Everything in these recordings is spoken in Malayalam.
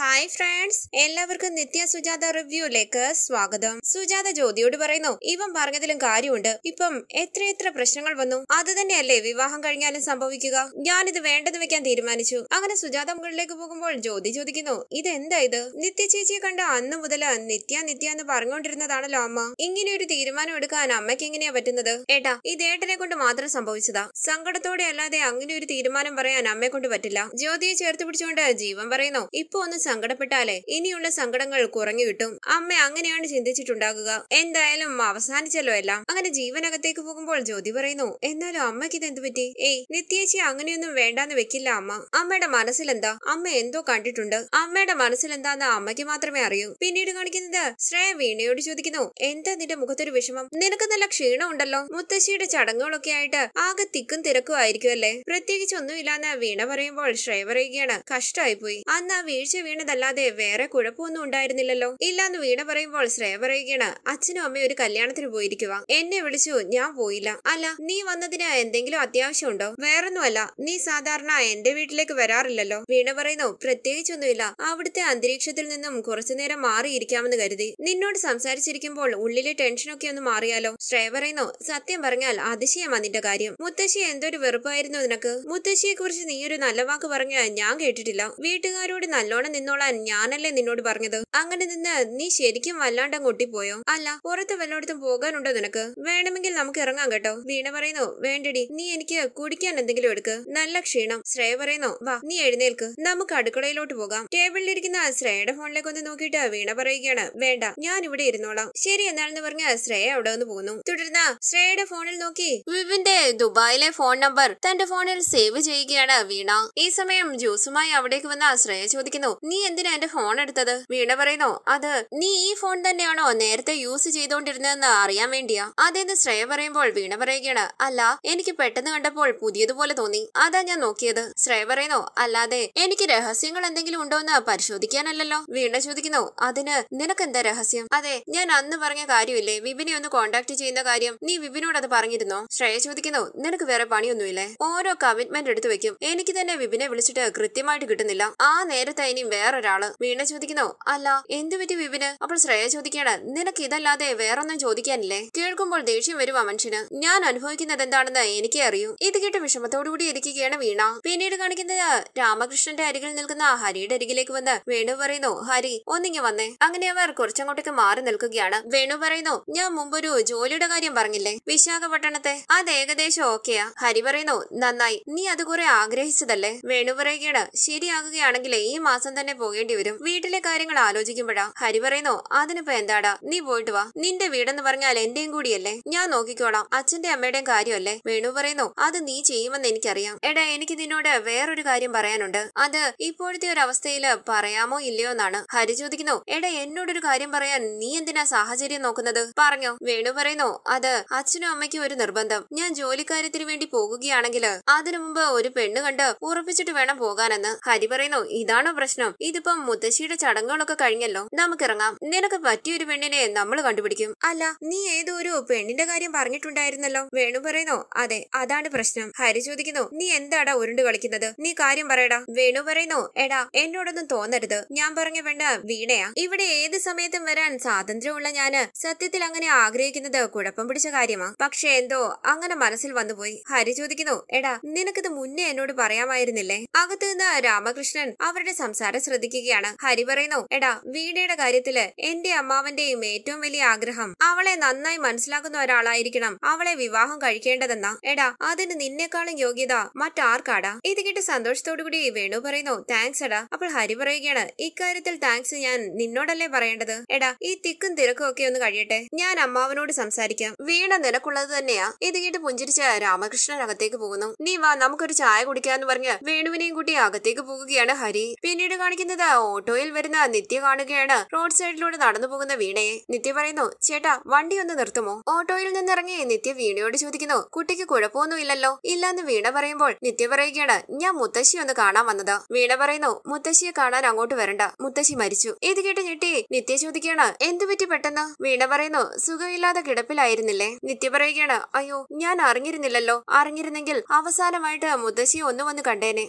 ഹായ് ഫ്രണ്ട്സ് എല്ലാവർക്കും നിത്യ സുജാത റിവ്യൂയിലേക്ക് സ്വാഗതം സുജാത ജ്യോതിയോട് പറയുന്നു ഇവൻ പറഞ്ഞതിലും കാര്യമുണ്ട് ഇപ്പം എത്രയെത്ര പ്രശ്നങ്ങൾ വന്നു അത് തന്നെയല്ലേ വിവാഹം കഴിഞ്ഞാലും സംഭവിക്കുക ഞാനിത് വേണ്ടെന്ന് വെക്കാൻ തീരുമാനിച്ചു അങ്ങനെ സുജാത മുകളിലേക്ക് പോകുമ്പോൾ ജ്യോതി ചോദിക്കുന്നു ഇത് എന്താ ഇത് നിത്യ ചേച്ചിയെ കണ്ട അന്ന് മുതൽ നിത്യ നിത്യ എന്ന് പറഞ്ഞുകൊണ്ടിരുന്നതാണല്ലോ അമ്മ ഇങ്ങനെ ഒരു തീരുമാനം എടുക്കാൻ അമ്മയ്ക്ക് എങ്ങനെയാ പറ്റുന്നത് ഏട്ടാ ഇത് ഏട്ടനെ കൊണ്ട് മാത്രം സംഭവിച്ചതാ സങ്കടത്തോടെ അല്ലാതെ അങ്ങനെ ഒരു തീരുമാനം പറയാൻ അമ്മയെ കൊണ്ട് പറ്റില്ല ജ്യോതിയെ ചേർത്ത് പിടിച്ചുകൊണ്ട് ജീവൻ പറയുന്നു ഇപ്പൊ ഒന്ന് സങ്കടപ്പെട്ടാലേ ഇനിയുള്ള സങ്കടങ്ങൾ കുറഞ്ഞു കിട്ടും അമ്മ അങ്ങനെയാണ് ചിന്തിച്ചിട്ടുണ്ടാകുക എന്തായാലും അവസാനിച്ചല്ലോ എല്ലാം അങ്ങനെ ജീവനകത്തേക്ക് പോകുമ്പോൾ ജ്യോതി പറയുന്നു എന്നാലും അമ്മയ്ക്ക് ഇത് എന്തു പറ്റി ഏയ് നിത്യേച്ചി അങ്ങനെയൊന്നും വേണ്ടാന്ന് വെക്കില്ല അമ്മ അമ്മയുടെ മനസ്സിലെന്താ അമ്മ എന്തോ കണ്ടിട്ടുണ്ട് അമ്മയുടെ മനസ്സിലെന്താന്ന് അമ്മയ്ക്ക് മാത്രമേ അറിയൂ പിന്നീട് കാണിക്കുന്നത് ശ്രേയ വീണയോട് ചോദിക്കുന്നു എന്താ നിന്റെ മുഖത്തൊരു വിഷമം നിനക്ക് നല്ല ക്ഷീണം ഉണ്ടല്ലോ മുത്തശ്ശിയുടെ ചടങ്ങുകളൊക്കെ ആയിട്ട് ആകെ തിക്കും തിരക്കും ആയിരിക്കും അല്ലേ പ്രത്യേകിച്ച് ഒന്നുമില്ലാന്ന് വീണ പറയുമ്പോൾ ശ്രേയ പറയുകയാണ് പോയി അന്ന് ആ വീഴ്ച വീണ ചെയ്യേണ്ടതല്ലാതെ വേറെ കുഴപ്പമൊന്നും ഉണ്ടായിരുന്നില്ലല്ലോ ഇല്ലാന്ന് വീണ പറയുമ്പോൾ ശ്രേയ പറയുകയാണ് അച്ഛനും അമ്മയും ഒരു കല്യാണത്തിന് പോയിരിക്കുക എന്നെ വിളിച്ചു ഞാൻ പോയില്ല അല്ല നീ വന്നതിന് എന്തെങ്കിലും അത്യാവശ്യമുണ്ടോ വേറൊന്നുമല്ല നീ സാധാരണ എന്റെ വീട്ടിലേക്ക് വരാറില്ലല്ലോ വീണ പറയുന്നു പ്രത്യേകിച്ചൊന്നുമില്ല അവിടുത്തെ അന്തരീക്ഷത്തിൽ നിന്നും കുറച്ചുനേരം മാറിയിരിക്കാമെന്ന് കരുതി നിന്നോട് സംസാരിച്ചിരിക്കുമ്പോൾ ഉള്ളിലെ ടെൻഷനൊക്കെ ഒന്ന് മാറിയാലോ ശ്രേയ പറയുന്നു സത്യം പറഞ്ഞാൽ അതിശയമാ നിന്റെ കാര്യം മുത്തശ്ശി എന്തൊരു വെറുപ്പായിരുന്നു നിനക്ക് മുത്തശ്ശിയെ കുറിച്ച് നീ ഒരു നല്ല വാക്ക് പറഞ്ഞ ഞാൻ കേട്ടിട്ടില്ല വീട്ടുകാരോട് നല്ലോണം നിന്നോളാൻ ഞാനല്ലേ നിന്നോട് പറഞ്ഞത് അങ്ങനെ നിന്ന് നീ ശരിക്കും വല്ലാണ്ടം പോയോ അല്ല പുറത്ത് വല്ലയിടത്തും പോകാനുണ്ടോ നിനക്ക് വേണമെങ്കിൽ നമുക്ക് ഇറങ്ങാം കേട്ടോ വീണ പറയുന്നു വേണ്ടടി നീ എനിക്ക് കുടിക്കാൻ എന്തെങ്കിലും എടുക്ക് നല്ല ക്ഷീണം ശ്രേയ പറയുന്നു വാ നീ എഴുന്നേൽക്ക് നമുക്ക് അടുക്കളയിലോട്ട് പോകാം ടേബിളിലിരിക്കുന്ന ശ്രേയയുടെ ഫോണിലേക്ക് ഒന്ന് നോക്കിയിട്ട് വീണ പറയുകയാണ് വേണ്ട ഞാൻ ഇവിടെ ഇരുന്നോളാം ശരി എന്നാണെന്ന് പറഞ്ഞ ശ്രേയ അവിടെ ഒന്ന് പോകുന്നു തുടർന്ന് ശ്രേയയുടെ ഫോണിൽ നോക്കി വിവിന്റെ ദുബായിലെ ഫോൺ നമ്പർ തന്റെ ഫോണിൽ സേവ് ചെയ്യുകയാണ് വീണ ഈ സമയം ജ്യൂസുമായി അവിടേക്ക് വന്ന ശ്രേയ ചോദിക്കുന്നു നീ എന്തിനാ എന്റെ ഫോൺ എടുത്തത് വീണ പറയുന്നോ അത് നീ ഈ ഫോൺ തന്നെയാണോ നേരത്തെ യൂസ് ചെയ്തോണ്ടിരുന്നതെന്ന് അറിയാൻ വേണ്ടിയാ അതെന്ന് ശ്രേയ പറയുമ്പോൾ വീണ പറയുകയാണ് അല്ല എനിക്ക് പെട്ടെന്ന് കണ്ടപ്പോൾ പുതിയതുപോലെ തോന്നി അതാ ഞാൻ നോക്കിയത് ശ്രേയ പറയുന്നോ അല്ലാതെ എനിക്ക് രഹസ്യങ്ങൾ എന്തെങ്കിലും ഉണ്ടോ എന്ന് പരിശോധിക്കാനല്ലല്ലോ വീണ ചോദിക്കുന്നു അതിന് നിനക്കെന്താ രഹസ്യം അതെ ഞാൻ അന്ന് പറഞ്ഞ കാര്യമില്ലേ വിപിനെ ഒന്ന് കോണ്ടാക്ട് ചെയ്യുന്ന കാര്യം നീ വിപിനോട് അത് പറഞ്ഞിരുന്നോ ശ്രേയ ചോദിക്കുന്നു നിനക്ക് വേറെ പണിയൊന്നുമില്ലേ ഓരോ കമ്മിറ്റ്മെന്റ് എടുത്തു വെക്കും എനിക്ക് തന്നെ വിപിനെ വിളിച്ചിട്ട് കൃത്യമായിട്ട് കിട്ടുന്നില്ല ആ നേരത്തെ ഇനി വേറൊരാള് വീണ ചോദിക്കുന്നോ അല്ല എന്തു പറ്റി വിപിന് അപ്പോൾ ശ്രേയ ചോദിക്കാണ് നിനക്ക് ഇതല്ലാതെ വേറൊന്നും ചോദിക്കാനില്ലേ കേൾക്കുമ്പോൾ ദേഷ്യം വരുവാ മനുഷ്യന് ഞാൻ അനുഭവിക്കുന്നത് എന്താണെന്ന് എനിക്കേ അറിയൂ ഇത് കേട്ട് വിഷമത്തോടുകൂടി ഇരിക്കുകയാണ് വീണ പിന്നീട് കാണിക്കുന്നത് രാമകൃഷ്ണന്റെ അരികിൽ നിൽക്കുന്ന ഹരിയുടെ അരികിലേക്ക് വന്ന് വേണു പറയുന്നു ഹരി ഒന്നിങ്ങി വന്നേ അങ്ങനെ അവർ കുറച്ചങ്ങോട്ടേക്ക് മാറി നിൽക്കുകയാണ് വേണു പറയുന്നു ഞാൻ മുമ്പൊരു ജോലിയുടെ കാര്യം പറഞ്ഞില്ലേ വിശാഖപട്ടണത്തെ അത് ഏകദേശം ഓക്കെയാ ഹരി പറയുന്നു നന്നായി നീ അത് കുറെ ആഗ്രഹിച്ചതല്ലേ വേണു പറയുകയാണ് ശരിയാകുകയാണെങ്കിൽ ഈ മാസം തന്നെ തന്നെ പോകേണ്ടി വരും വീട്ടിലെ കാര്യങ്ങൾ ആലോചിക്കുമ്പോഴാ ഹരി പറയുന്നോ അതിനിപ്പോ എന്താടാ നീ പോയിട്ട് വാ നിന്റെ വീടെന്ന് പറഞ്ഞാൽ എന്റെയും കൂടിയല്ലേ ഞാൻ നോക്കിക്കോളാം അച്ഛന്റെ അമ്മയുടെയും കാര്യമല്ലേ വേണു പറയുന്നു അത് നീ ചെയ്യുമെന്ന് എനിക്കറിയാം എടാ എനിക്ക് നിന്നോട് വേറൊരു കാര്യം പറയാനുണ്ട് അത് ഇപ്പോഴത്തെ ഒരു അവസ്ഥയിൽ പറയാമോ ഇല്ലയോ എന്നാണ് ഹരി ചോദിക്കുന്നു എടാ എന്നോടൊരു കാര്യം പറയാൻ നീ എന്തിനാ സാഹചര്യം നോക്കുന്നത് പറഞ്ഞോ വേണു പറയുന്നു അത് അച്ഛനും അമ്മയ്ക്കും ഒരു നിർബന്ധം ഞാൻ ജോലിക്കാര്യത്തിന് വേണ്ടി പോകുകയാണെങ്കിൽ അതിനു മുമ്പ് ഒരു പെണ്ണ് കണ്ട് ഉറപ്പിച്ചിട്ട് വേണം പോകാനെന്ന് ഹരി പറയുന്നു ഇതാണോ പ്രശ്നം ഇതിപ്പം മുത്തശ്ശിയുടെ ചടങ്ങുകളൊക്കെ കഴിഞ്ഞല്ലോ നമുക്ക് ഇറങ്ങാം നിനക്ക് പറ്റിയൊരു പെണ്ണിനെ നമ്മൾ കണ്ടുപിടിക്കും അല്ല നീ ഏതോ ഒരു പെണ്ണിന്റെ കാര്യം പറഞ്ഞിട്ടുണ്ടായിരുന്നല്ലോ വേണു പറയുന്നോ അതെ അതാണ് പ്രശ്നം ഹരി ചോദിക്കുന്നു നീ എന്താടാ ഉരുണ്ട് കളിക്കുന്നത് നീ കാര്യം പറയടാ വേണു പറയുന്നോ എടാ എന്നോടൊന്നും തോന്നരുത് ഞാൻ പറഞ്ഞ പെണ്ണ് വീണയാ ഇവിടെ ഏത് സമയത്തും വരാൻ സ്വാതന്ത്ര്യമുള്ള ഞാന് സത്യത്തിൽ അങ്ങനെ ആഗ്രഹിക്കുന്നത് കുഴപ്പം പിടിച്ച കാര്യമാ പക്ഷെ എന്തോ അങ്ങനെ മനസ്സിൽ വന്നുപോയി ഹരി ചോദിക്കുന്നു എടാ നിനക്കിത് മുന്നേ എന്നോട് പറയാമായിരുന്നില്ലേ അകത്തു നിന്ന് രാമകൃഷ്ണൻ അവരുടെ സംസാര ശ്രദ്ധിക്കുകയാണ് ഹരി പറയുന്നു എടാ വീണയുടെ കാര്യത്തില് എന്റെ അമ്മാവന്റെയും ഏറ്റവും വലിയ ആഗ്രഹം അവളെ നന്നായി മനസ്സിലാക്കുന്ന ഒരാളായിരിക്കണം അവളെ വിവാഹം കഴിക്കേണ്ടതെന്ന എടാ അതിന് നിന്നെക്കാളും യോഗ്യത മറ്റാർക്കാടാ ഇത് കേട്ട് സന്തോഷത്തോടുകൂടി വേണു പറയുന്നു താങ്ക്സ് എടാ അപ്പോൾ ഹരി പറയുകയാണ് ഇക്കാര്യത്തിൽ താങ്ക്സ് ഞാൻ നിന്നോടല്ലേ പറയേണ്ടത് എടാ ഈ തിക്കും തിരക്കും ഒക്കെ ഒന്ന് കഴിയട്ടെ ഞാൻ അമ്മാവനോട് സംസാരിക്കാം വീണ നിനക്കുള്ളത് തന്നെയാ ഇത് കേട്ട് പുഞ്ചിരിച്ച രാമകൃഷ്ണൻ അകത്തേക്ക് പോകുന്നു നീ വാ നമുക്കൊരു ചായ കുടിക്കാന്ന് പറഞ്ഞ് വേണുവിനെയും കൂട്ടി അകത്തേക്ക് പോകുകയാണ് ഹരി പിന്നീട് കാണിക്കും ഇരിക്കുന്നത് ഓട്ടോയിൽ വരുന്ന നിത്യ കാണുകയാണ് റോഡ് സൈഡിലൂടെ നടന്നു പോകുന്ന വീണയെ നിത്യ പറയുന്നു ചേട്ടാ വണ്ടി ഒന്ന് നിർത്തുമോ ഓട്ടോയിൽ നിന്നിറങ്ങി നിത്യ വീണയോട് ചോദിക്കുന്നു കുട്ടിക്ക് കുഴപ്പമൊന്നും ഇല്ലല്ലോ ഇല്ലെന്ന് വീണ പറയുമ്പോൾ നിത്യ പറയുകയാണ് ഞാൻ മുത്തശ്ശി ഒന്ന് കാണാൻ വന്നത് വീണ പറയുന്നു മുത്തശ്ശിയെ കാണാൻ അങ്ങോട്ട് വരണ്ട മുത്തശ്ശി മരിച്ചു ഇത് കേട്ട് ഞെട്ടി നിത്യ ചോദിക്കുകയാണ് എന്തു പറ്റി പെട്ടെന്ന് വീണ പറയുന്നു സുഖമില്ലാതെ കിടപ്പിലായിരുന്നില്ലേ നിത്യ പറയുകയാണ് അയ്യോ ഞാൻ അറിഞ്ഞിരുന്നില്ലല്ലോ അറിഞ്ഞിരുന്നെങ്കിൽ അവസാനമായിട്ട് മുത്തശ്ശി ഒന്ന് വന്ന് കണ്ടേനെ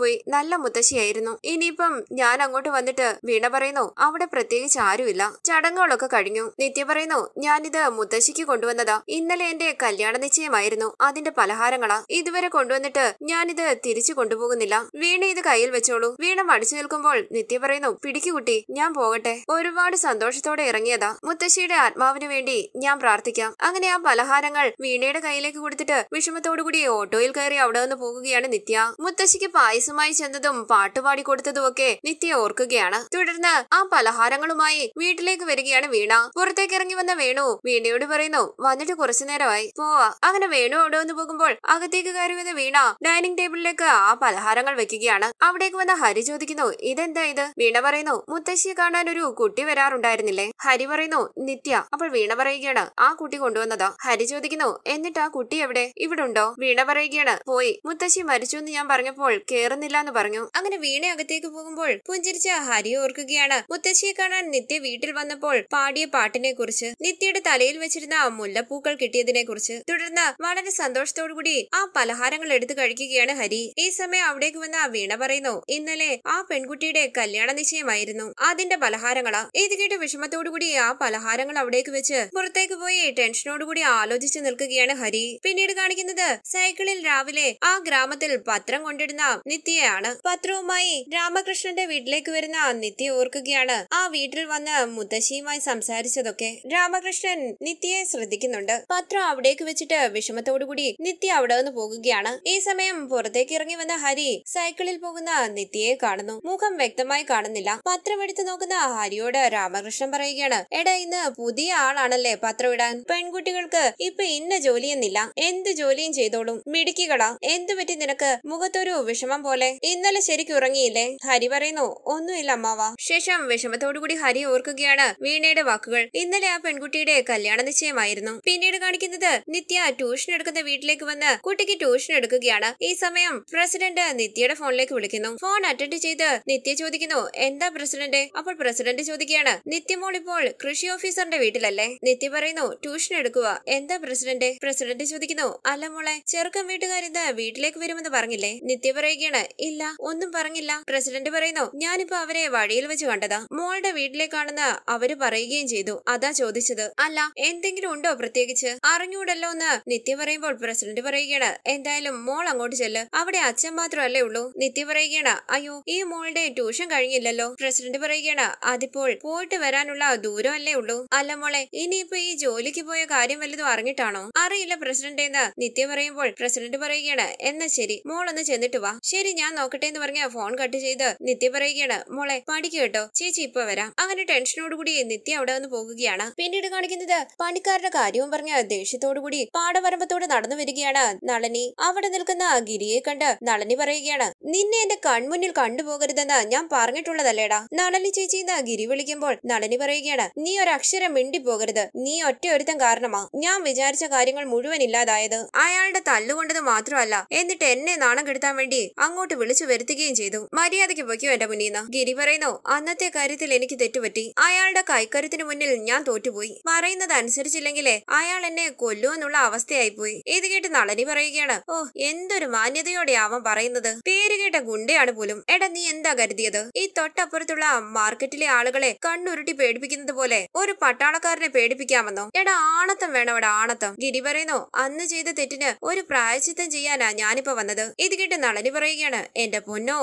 പോയി നല്ല മുത്തശ്ശിയായിരുന്നു ഇനിയിപ്പം ഞാൻ അങ്ങോട്ട് വന്നിട്ട് വീണ പറയുന്നു അവിടെ പ്രത്യേകിച്ച് ആരുമില്ല ചടങ്ങുകളൊക്കെ കഴിഞ്ഞു നിത്യ പറയുന്നു ഞാനിത് മുത്തശ്ശിക്ക് കൊണ്ടുവന്നതാ ഇന്നലെ എന്റെ കല്യാണ നിശ്ചയമായിരുന്നു അതിന്റെ പലഹാരങ്ങളാ ഇതുവരെ കൊണ്ടുവന്നിട്ട് ഞാനിത് തിരിച്ചു കൊണ്ടുപോകുന്നില്ല വീണ ഇത് കയ്യിൽ വെച്ചോളൂ വീണ മടിച്ചു നിൽക്കുമ്പോൾ നിത്യ പറയുന്നു പിടിക്കുകുട്ടി ഞാൻ പോകട്ടെ ഒരുപാട് സന്തോഷത്തോടെ ഇറങ്ങിയതാ മുത്തശ്ശിയുടെ ആത്മാവിന് വേണ്ടി ഞാൻ പ്രാർത്ഥിക്കാം അങ്ങനെ ആ പലഹാരങ്ങൾ വീണയുടെ കയ്യിലേക്ക് കൊടുത്തിട്ട് വിഷമത്തോടുകൂടി ഓട്ടോയിൽ കയറി അവിടെ നിന്ന് പോകുകയാണ് നിത്യ മുത്തശ്ശിക്ക് പായസമായി ചെന്നതും പാട്ടുപാടി കൊടുത്തതും ഒക്കെ നിത്യ ഓർക്കുകയാണ് തുടർന്ന് ആ പലഹാരങ്ങളുമായി വീട്ടിലേക്ക് വരികയാണ് വീണ പുറത്തേക്ക് ഇറങ്ങി വന്ന വേണു വീണയോട് പറയുന്നു വന്നിട്ട് കുറച്ചു നേരമായി പോവാ അങ്ങനെ വേണു അവിടെ വന്ന് പോകുമ്പോൾ അകത്തേക്ക് കയറി വന്ന വീണ ഡൈനിങ് ടേബിളിലേക്ക് ആ പലഹാരങ്ങൾ വെക്കുകയാണ് അവിടേക്ക് വന്ന ഹരി ചോദിക്കുന്നു ഇതെന്താ ഇത് വീണ പറയുന്നു മുത്തശ്ശിയെ കാണാൻ ഒരു കുട്ടി വരാറുണ്ടായിരുന്നില്ലേ ഹരി പറയുന്നു നിത്യ അപ്പോൾ വീണ പറയുകയാണ് ആ കുട്ടി കൊണ്ടുവന്നതാ ഹരി ചോദിക്കുന്നു എന്നിട്ട് ആ കുട്ടി എവിടെ ഇവിടെ ഉണ്ടോ വീണ പറയുകയാണ് പോയി മുത്തശ്ശി മരിച്ചു എന്ന് ഞാൻ പറഞ്ഞപ്പോൾ കേറുന്നില്ല എന്ന് പറഞ്ഞു അങ്ങനെ വീണ അകത്തേക്ക് പോകും പോകുമ്പോൾ പുഞ്ചിരിച്ച ഹരി ഓർക്കുകയാണ് മുത്തശ്ശിയെ കാണാൻ നിത്യ വീട്ടിൽ വന്നപ്പോൾ പാടിയ പാട്ടിനെ കുറിച്ച് നിത്യയുടെ തലയിൽ വെച്ചിരുന്ന മുല്ലപ്പൂക്കൾ കിട്ടിയതിനെ കുറിച്ച് തുടർന്ന് വളരെ സന്തോഷത്തോടുകൂടി ആ പലഹാരങ്ങൾ എടുത്തു കഴിക്കുകയാണ് ഹരി ഈ സമയം അവിടേക്ക് വന്ന വീണ പറയുന്നു ഇന്നലെ ആ പെൺകുട്ടിയുടെ കല്യാണ നിശ്ചയമായിരുന്നു അതിന്റെ പലഹാരങ്ങളാ ഇത് കേട്ട് വിഷമത്തോടുകൂടി ആ പലഹാരങ്ങൾ അവിടേക്ക് വെച്ച് പുറത്തേക്ക് പോയി ടെൻഷനോടുകൂടി ആലോചിച്ചു നിൽക്കുകയാണ് ഹരി പിന്നീട് കാണിക്കുന്നത് സൈക്കിളിൽ രാവിലെ ആ ഗ്രാമത്തിൽ പത്രം കൊണ്ടിടുന്ന നിത്യയാണ് പത്രവുമായി രാമകൃഷ്ണ രാമകൃഷ്ണന്റെ വീട്ടിലേക്ക് വരുന്ന നിത്യ ഓർക്കുകയാണ് ആ വീട്ടിൽ വന്ന് മുത്തശ്ശിയുമായി സംസാരിച്ചതൊക്കെ രാമകൃഷ്ണൻ നിത്യയെ ശ്രദ്ധിക്കുന്നുണ്ട് പത്രം അവിടേക്ക് വെച്ചിട്ട് വിഷമത്തോടുകൂടി നിത്യ അവിടെ നിന്ന് പോകുകയാണ് ഈ സമയം പുറത്തേക്ക് ഇറങ്ങി വന്ന ഹരി സൈക്കിളിൽ പോകുന്ന നിത്യയെ കാണുന്നു മുഖം വ്യക്തമായി കാണുന്നില്ല പത്രം എടുത്തു നോക്കുന്ന ഹരിയോട് രാമകൃഷ്ണൻ പറയുകയാണ് എടാ ഇന്ന് പുതിയ ആളാണല്ലേ പത്രം ഇടാൻ പെൺകുട്ടികൾക്ക് ഇപ്പൊ ഇന്ന ജോലിയെന്നില്ല എന്ത് ജോലിയും ചെയ്തോളും മിടുക്കികളാ എന്തു പറ്റി നിനക്ക് മുഖത്തൊരു വിഷമം പോലെ ഇന്നലെ ശരിക്കുറങ്ങിയില്ലേ ഉറങ്ങിയില്ലേ ഹരി ഹരി പറയുന്നു ഒന്നുമില്ല അമ്മാവ ശേഷം വിഷമത്തോടുകൂടി ഹരി ഓർക്കുകയാണ് വീണയുടെ വാക്കുകൾ ഇന്നലെ ആ പെൺകുട്ടിയുടെ കല്യാണ നിശ്ചയമായിരുന്നു പിന്നീട് കാണിക്കുന്നത് നിത്യ ട്യൂഷൻ എടുക്കുന്ന വീട്ടിലേക്ക് വന്ന് കുട്ടിക്ക് ട്യൂഷൻ എടുക്കുകയാണ് ഈ സമയം പ്രസിഡന്റ് നിത്യയുടെ ഫോണിലേക്ക് വിളിക്കുന്നു ഫോൺ അറ്റൻഡ് ചെയ്ത് നിത്യ ചോദിക്കുന്നു എന്താ പ്രസിഡന്റ് അപ്പോൾ പ്രസിഡന്റ് ചോദിക്കുകയാണ് നിത്യമോൾ ഇപ്പോൾ കൃഷി ഓഫീസറിന്റെ വീട്ടിലല്ലേ നിത്യ പറയുന്നു ട്യൂഷൻ എടുക്കുക എന്താ പ്രസിഡന്റ് പ്രസിഡന്റ് ചോദിക്കുന്നു അല്ല മോളെ ചെറുക്കൻ വീട്ടുകാരിന്ന് വീട്ടിലേക്ക് വരുമെന്ന് പറഞ്ഞില്ലേ നിത്യ പറയുകയാണ് ഇല്ല ഒന്നും പറഞ്ഞില്ല പ്രസിഡന്റ് പറയുന്നു ഞാനിപ്പോ അവരെ വഴിയിൽ വെച്ച് കണ്ടതാ മോളുടെ വീട്ടിലേക്കാണെന്ന് അവര് പറയുകയും ചെയ്തു അതാ ചോദിച്ചത് അല്ല എന്തെങ്കിലും ഉണ്ടോ പ്രത്യേകിച്ച് അറിഞ്ഞൂടല്ലോ എന്ന് നിത്യ പറയുമ്പോൾ പ്രസിഡന്റ് പറയുകയാണ് എന്തായാലും മോൾ അങ്ങോട്ട് ചെല്ല് അവിടെ അച്ഛൻ മാത്രമല്ലേ ഉള്ളൂ നിത്യ പറയുകയാണ് അയ്യോ ഈ മോളുടെ ട്യൂഷൻ കഴിഞ്ഞില്ലല്ലോ പ്രസിഡന്റ് പറയുകയാണ് അതിപ്പോൾ പോയിട്ട് വരാനുള്ള ദൂരം അല്ലേ ഉള്ളൂ അല്ല മോളെ ഇനിയിപ്പോ ഈ ജോലിക്ക് പോയ കാര്യം വല്ലതും അറിഞ്ഞിട്ടാണോ അറിയില്ല പ്രസിഡന്റ് എന്ന് നിത്യ പറയുമ്പോൾ പ്രസിഡന്റ് പറയുകയാണ് എന്നാ ശരി മോളൊന്ന് ചെന്നിട്ട് വാ ശരി ഞാൻ നോക്കട്ടെ എന്ന് പറഞ്ഞ ഫോൺ കട്ട് ചെയ്ത് നിത്യ പറയുകയാണ് മോളെ പാണ്ടിക്ക് കേട്ടോ ചേച്ചി ഇപ്പൊ വരാം അങ്ങനെ ടെൻഷനോടുകൂടി നിത്യ അവിടെ വന്ന് പോകുകയാണ് പിന്നീട് കാണിക്കുന്നത് പണിക്കാരുടെ കാര്യവും പറഞ്ഞ ദേഷ്യത്തോടുകൂടി പാടവരമ്പത്തോട് നടന്നു വരികയാണ് നളനി അവിടെ നിൽക്കുന്ന ഗിരിയെ കണ്ട് നളനി പറയുകയാണ് നിന്നെ എന്റെ കൺമുന്നിൽ കണ്ടുപോകരുതെന്ന് ഞാൻ പറഞ്ഞിട്ടുള്ളതല്ലേടാ നളനി ചേച്ചി എന്ന് ഗിരി വിളിക്കുമ്പോൾ നളനി പറയുകയാണ് നീ ഒരക്ഷരം മിണ്ടിപ്പോകരുത് നീ ഒറ്റ ഒരുത്തം കാരണമാ ഞാൻ വിചാരിച്ച കാര്യങ്ങൾ മുഴുവൻ ഇല്ലാതായത് അയാളുടെ തല്ലുകൊണ്ടത് മാത്രമല്ല എന്നിട്ട് എന്നെ നാണം കെടുത്താൻ വേണ്ടി അങ്ങോട്ട് വിളിച്ചു വരുത്തുകയും ചെയ്തു മര്യാദയ്ക്ക് പോയിക്കോ എന്റെ മുന്നിൽ നിന്ന് ഗിരി പറയുന്നു അന്നത്തെ കാര്യത്തിൽ എനിക്ക് തെറ്റുപറ്റി അയാളുടെ കൈക്കരുത്തിന് മുന്നിൽ ഞാൻ തോറ്റുപോയി പറയുന്നത് അനുസരിച്ചില്ലെങ്കിലേ അയാൾ എന്നെ കൊല്ലുമെന്നുള്ള അവസ്ഥയായിപ്പോയി ഇത് കേട്ട് നളനി പറയുകയാണ് ഓ എന്തൊരു മാന്യതയോടെ അവൻ പറയുന്നത് പേര് കേട്ട ഗുണ്ടയാണ് പോലും എടാ നീ എന്താ കരുതിയത് ഈ തൊട്ടപ്പുറത്തുള്ള മാർക്കറ്റിലെ ആളുകളെ കണ്ണുരുട്ടി പേടിപ്പിക്കുന്നത് പോലെ ഒരു പട്ടാളക്കാരനെ പേടിപ്പിക്കാമെന്നോ എടാ ആണത്തം വേണം അവിടെ ആണത്തം ഗിരി പറയുന്നു അന്ന് ചെയ്ത തെറ്റിന് ഒരു പ്രായച്ചിത്തം ചെയ്യാനാ ഞാനിപ്പോ വന്നത് ഇത് കേട്ട് നളനി പറയുകയാണ് എന്റെ പൊന്നോ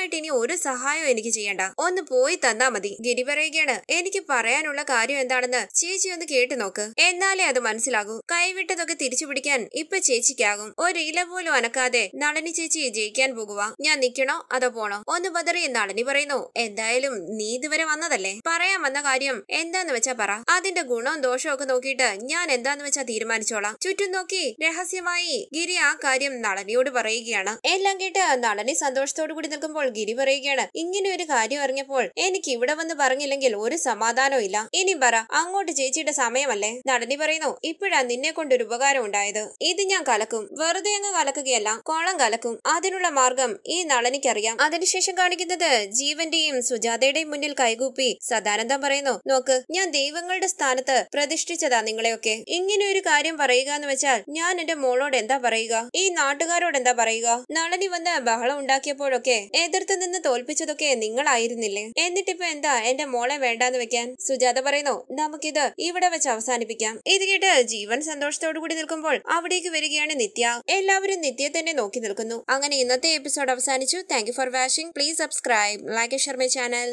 ആയിട്ട് ഇനി ഒരു ഒരു സഹായവും എനിക്ക് ചെയ്യണ്ട ഒന്ന് പോയി തന്നാ മതി ഗിരി പറയുകയാണ് എനിക്ക് പറയാനുള്ള കാര്യം എന്താണെന്ന് ചേച്ചി ഒന്ന് കേട്ടു നോക്ക് എന്നാലേ അത് മനസ്സിലാകൂ കൈവിട്ടതൊക്കെ തിരിച്ചു പിടിക്കാൻ ഇപ്പൊ ചേച്ചിക്കാകും ഒരില പോലും അനക്കാതെ നളനി ചേച്ചി ജയിക്കാൻ പോകുവാ ഞാൻ നിക്കണോ അതോ പോണോ ഒന്ന് ബദറി നളനി പറയുന്നു എന്തായാലും നീ ഇതുവരെ വന്നതല്ലേ പറയാൻ വന്ന കാര്യം എന്താന്ന് വെച്ചാ പറ അതിന്റെ ഗുണവും ദോഷവും ഒക്കെ നോക്കിയിട്ട് ഞാൻ എന്താന്ന് വെച്ചാ തീരുമാനിച്ചോളാം ചുറ്റും നോക്കി രഹസ്യമായി ഗിരി ആ കാര്യം നളനിയോട് പറയുകയാണ് എല്ലാം കേട്ട് നളനി സന്തോഷത്തോടു കൂടി നിൽക്കുമ്പോൾ ഗിരി പറയും പറയുകയാണ് ഇങ്ങനെ ഒരു കാര്യം അറിഞ്ഞപ്പോൾ എനിക്ക് ഇവിടെ വന്ന് പറഞ്ഞില്ലെങ്കിൽ ഒരു സമാധാനവും ഇല്ല ഇനി പറ അങ്ങോട്ട് ചേച്ചിയുടെ സമയമല്ലേ നടനി പറയുന്നു ഇപ്പോഴാ നിന്നെ കൊണ്ടൊരു ഉപകാരം ഉണ്ടായത് ഇത് ഞാൻ കലക്കും വെറുതെ അങ്ങ് കലക്കുകയല്ല കോളം കലക്കും അതിനുള്ള മാർഗം ഈ നളനിക്കറിയാം അതിനുശേഷം കാണിക്കുന്നത് ജീവന്റെയും സുജാതയുടെയും മുന്നിൽ കൈകൂപ്പി സദാനന്ദം പറയുന്നു നോക്ക് ഞാൻ ദൈവങ്ങളുടെ സ്ഥാനത്ത് പ്രതിഷ്ഠിച്ചതാ നിങ്ങളെയൊക്കെ ഇങ്ങനെ ഒരു കാര്യം പറയുക എന്ന് വെച്ചാൽ ഞാൻ എന്റെ മോളോട് എന്താ പറയുക ഈ നാട്ടുകാരോട് എന്താ പറയുക നളനി വന്ന് ബഹളം ഉണ്ടാക്കിയപ്പോഴൊക്കെ എതിർത്ത് നിന്ന് തോൽപ്പിച്ചതൊക്കെ നിങ്ങളായിരുന്നില്ലേ എന്നിട്ടിപ്പോ എന്താ എന്റെ മോളെ വേണ്ടാന്ന് വെക്കാൻ സുജാത പറയുന്നു നമുക്കിത് ഇവിടെ വെച്ച് അവസാനിപ്പിക്കാം ഇത് കേട്ട് ജീവൻ സന്തോഷത്തോടു കൂടി നിൽക്കുമ്പോൾ അവിടേക്ക് വരികയാണ് നിത്യ എല്ലാവരും നിത്യയെ തന്നെ നോക്കി നിൽക്കുന്നു അങ്ങനെ ഇന്നത്തെ എപ്പിസോഡ് അവസാനിച്ചു thank for watching please subscribe like Sharma channel